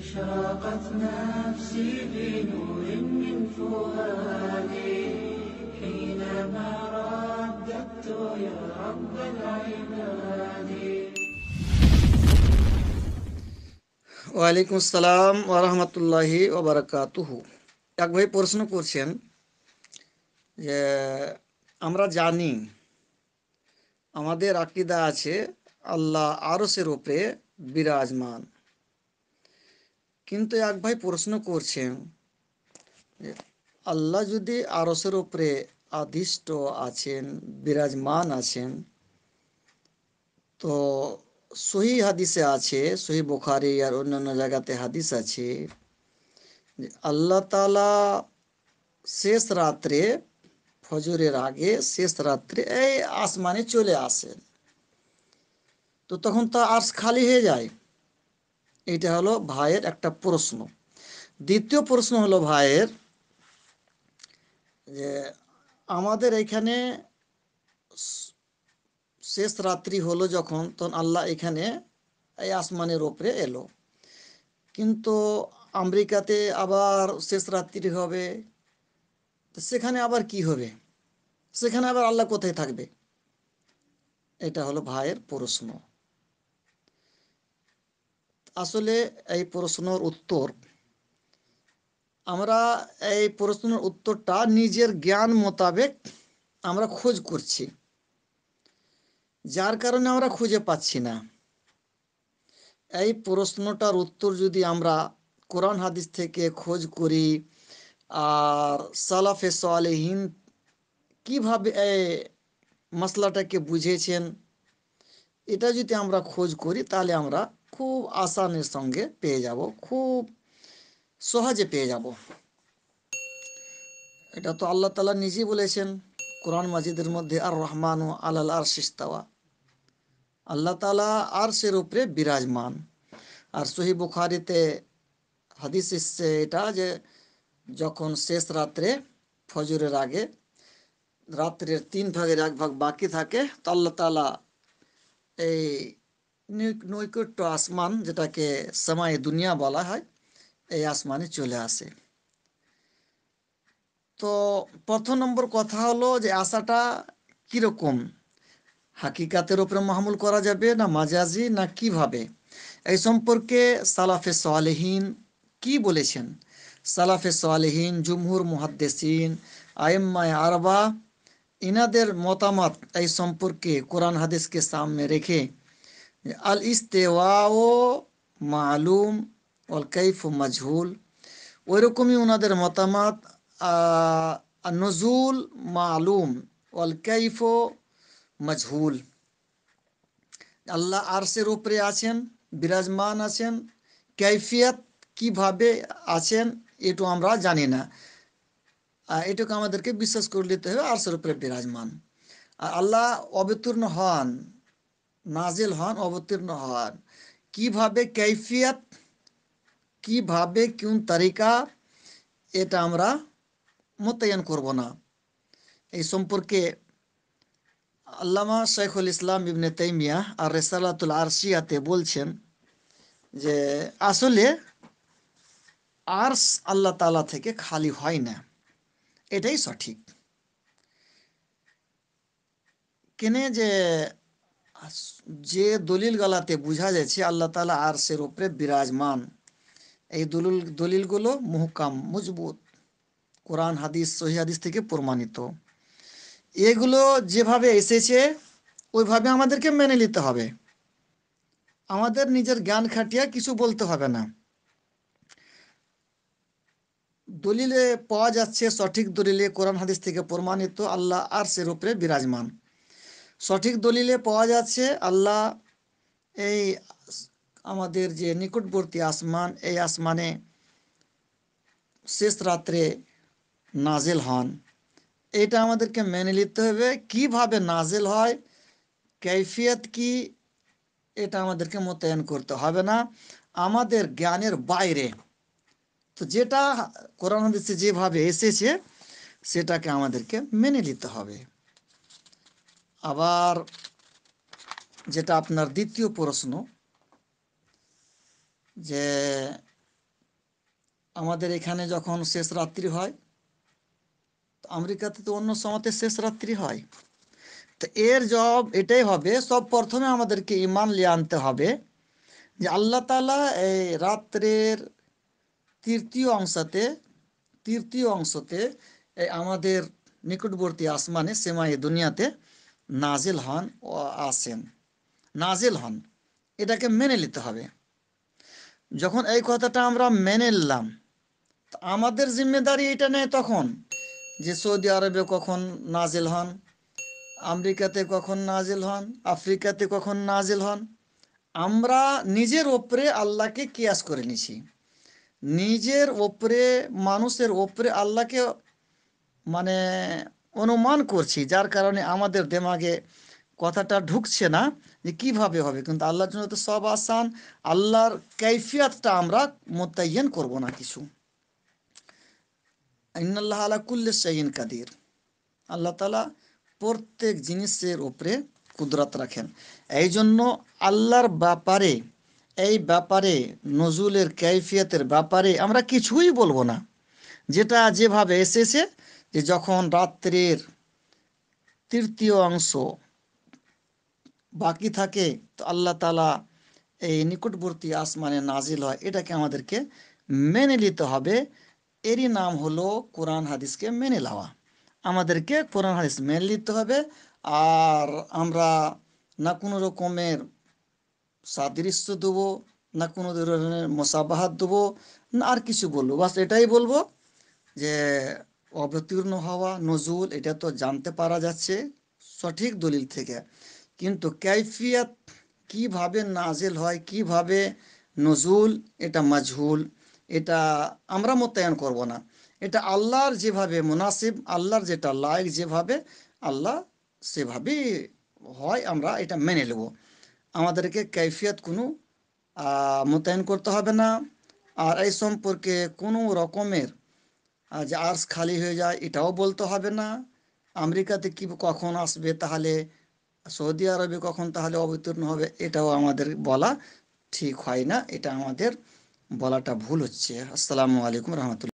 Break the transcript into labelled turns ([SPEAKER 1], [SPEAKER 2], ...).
[SPEAKER 1] أشرقت نفسي بنور من فؤادي حينما رددت يا رب العباد ওয়ালাইকুম আসসালাম ওরহমতুল্লাহি ওবরাকাতুহু এক ভাই প্রশ্ন করছেন যে আমরা জানি আমাদের আকিদা আছে আল্লাহ আরসের উপরে বিরাজমান কিন্তু এক ভাই প্রশ্ন করছে আল্লাহ যদি আরসের উপরে আদিষ্ট আছেন বিরাজমান আছেন তো সহি হাদিসে আছে সহি বুখারি আর অন্যান্য জায়গাতে হাদিস আছে যে আল্লাহ তালা শেষ রাত্রে ফজরের আগে শেষ রাত্রে এই আসমানে চলে আসেন তো তখন তো আর্স খালি হয়ে যায় এটা হলো ভাইয়ের একটা প্রশ্ন দ্বিতীয় প্রশ্ন হলো ভাইয়ের যে আমাদের এখানে শেষ রাত্রি হলো যখন তখন আল্লাহ এখানে এই আসমানের ওপরে এলো কিন্তু আমেরিকাতে আবার শেষ রাত্রি হবে সেখানে আবার কি হবে সেখানে আবার আল্লাহ কোথায় থাকবে এটা হলো ভাইয়ের প্রশ্ন আসলে এই প্রশ্নের উত্তর আমরা এই প্রশ্নের উত্তরটা নিজের জ্ঞান মোতাবেক আমরা খোঁজ করছি যার কারণে আমরা খুঁজে পাচ্ছি না এই প্রশ্নটার উত্তর যদি আমরা কোরআন হাদিস থেকে খোঁজ করি আর সালাফে সালেহীন কিভাবে এই মশলাটাকে বুঝেছেন এটা যদি আমরা খোঁজ করি তাহলে আমরা খুব আসানের সঙ্গে পেয়ে যাব খুব সহজে পেয়ে যাব এটা তো আল্লাহ তালা নিজেই বলেছেন কোরআন মাজিদের মধ্যে আর রহমান ও আল্লাহ আর শিস্তাওয়া আল্লাহ তালা আর সের উপরে বিরাজমান আর সহি বুখারিতে হাদিস এসছে এটা যে যখন শেষ রাত্রে ফজরের আগে রাত্রের তিন ভাগের এক ভাগ বাকি থাকে তো আল্লাহ তালা এই নৈকট্য আসমান যেটাকে সময় দুনিয়া বলা হয় এই আসমানে চলে আসে তো প্রথম নম্বর কথা হলো যে আশাটা কীরকম হাকিকাতের ওপরে মাহমুল করা যাবে না মাজাজি না কিভাবে এই সম্পর্কে সালাফে সোয়ালহীন কি বলেছেন সালাফে সোয়ালহীন জুমহুর মুহাদ্দেসিন আয়েম্মায় আরবা ইনাদের মতামত এই সম্পর্কে কোরআন হাদিসকে সামনে রেখে আল ইস্তেওয়াও মালুম অল কাইফ ওই ওইরকমই ওনাদের মতামত নজুল মালুম অল কৈফ মজহুল আল্লাহ আরশের উপরে আছেন বিরাজমান আছেন কাইফিয়াত কিভাবে আছেন এটু আমরা জানি না এটুকু আমাদেরকে বিশ্বাস করে নিতে হবে আরশের উপরে বিরাজমান আর আল্লাহ অবতীর্ণ হন নাজিল হন অবতীর্ণ হন কিভাবে কৈফিয়ত কিভাবে কোন তারিকা এটা আমরা মোতায়েন করব না এই সম্পর্কে আল্লামা শেখুল ইসলাম ইবনে তাইমিয়া আর রেসালাতুল আরশিয়াতে বলছেন যে আসলে আর্স আল্লাহ তালা থেকে খালি হয় না এটাই সঠিক কেনে যে যে দলিল গালাতে বোঝা যাচ্ছে আল্লাহ তালা আর সের ওপরে বিরাজমান এই দলিল দলিলগুলো মুহকাম মজবুত কোরআন হাদিস সহি হাদিস থেকে প্রমাণিত এগুলো যেভাবে এসেছে ওইভাবে আমাদেরকে মেনে নিতে হবে আমাদের নিজের জ্ঞান খাটিয়া কিছু বলতে হবে না দলিলে পাওয়া যাচ্ছে সঠিক দলিলে কোরআন হাদিস থেকে প্রমাণিত আল্লাহ আর সের উপরে বিরাজমান সঠিক দলিলে পাওয়া যাচ্ছে আল্লাহ এই আমাদের যে নিকটবর্তী আসমান এই আসমানে শেষ রাত্রে নাজেল হন এটা আমাদেরকে মেনে নিতে হবে কিভাবে নাজেল হয় কৈফিয়ত কি এটা আমাদেরকে মোতায়েন করতে হবে না আমাদের জ্ঞানের বাইরে তো যেটা কোরআন হাদিসে যেভাবে এসেছে সেটাকে আমাদেরকে মেনে নিতে হবে আবার যেটা আপনার দ্বিতীয় প্রশ্ন যে আমাদের এখানে যখন শেষ রাত্রি হয় তো আমেরিকাতে তো অন্য সময়তে শেষ রাত্রি হয় তো এর জব এটাই হবে সব প্রথমে আমাদেরকে ইমান লিয়ে আনতে হবে যে আল্লাহ তালা এই রাত্রের তৃতীয় অংশতে তৃতীয় অংশতে আমাদের নিকটবর্তী আসমানে সেমাই দুনিয়াতে নাজিল হন ও আসেন নাজিল হন এটাকে মেনে নিতে হবে যখন এই কথাটা আমরা মেনে নিলাম আমাদের জিম্মেদারি এটা নেই তখন যে সৌদি আরবে কখন নাজিল হন আমেরিকাতে কখন নাজিল হন আফ্রিকাতে কখন নাজিল হন আমরা নিজের ওপরে আল্লাহকে কেয়াস করে নিছি নিজের ওপরে মানুষের ওপরে আল্লাহকে মানে অনুমান করছি যার কারণে আমাদের দেমাগে কথাটা ঢুকছে না যে কিভাবে হবে কিন্তু আল্লাহর জন্য তো সব আসান আল্লাহর কাইফিয়াতটা আমরা মোতায়েন করব না কিছু আল্লাহ আলা কুল্লে সাইন কাদির আল্লাহ তালা প্রত্যেক জিনিসের ওপরে কুদরত রাখেন এই জন্য আল্লাহর ব্যাপারে এই ব্যাপারে নজরুলের কাইফিয়াতের ব্যাপারে আমরা কিছুই বলবো না যেটা যেভাবে এসেছে যে যখন রাত্রের তৃতীয় অংশ বাকি থাকে তো আল্লাহ তালা এই নিকটবর্তী আসমানে নাজিল হয় এটাকে আমাদেরকে মেনে নিতে হবে এরই নাম হলো কোরআন হাদিসকে মেনে নেওয়া আমাদেরকে কোরআন হাদিস মেনে নিতে হবে আর আমরা না কোনো রকমের সাদৃশ্য দেবো না কোনো ধরনের মশাবাহাত দেবো না আর কিছু বলবো বাস এটাই বলবো যে অবতীর্ণ হওয়া নজুল এটা তো জানতে পারা যাচ্ছে সঠিক দলিল থেকে কিন্তু ক্যাফিয়াত কিভাবে নাজেল হয় কিভাবে নজুল এটা মাজহুল এটা আমরা মোতায়েন করব না এটা আল্লাহর যেভাবে মুনাসিব আল্লাহর যেটা লাইক যেভাবে আল্লাহ সেভাবেই হয় আমরা এটা মেনে নেব আমাদেরকে ক্যাফিয়াত কোনো মোতায়েন করতে হবে না আর এই সম্পর্কে কোনো রকমের যে আর্স খালি হয়ে যায় এটাও বলতে হবে না আমেরিকাতে কি কখন আসবে তাহলে সৌদি আরবে কখন তাহলে অবতীর্ণ হবে এটাও আমাদের বলা ঠিক হয় না এটা আমাদের বলাটা ভুল হচ্ছে আসসালামু আলাইকুম রহমতুল্লা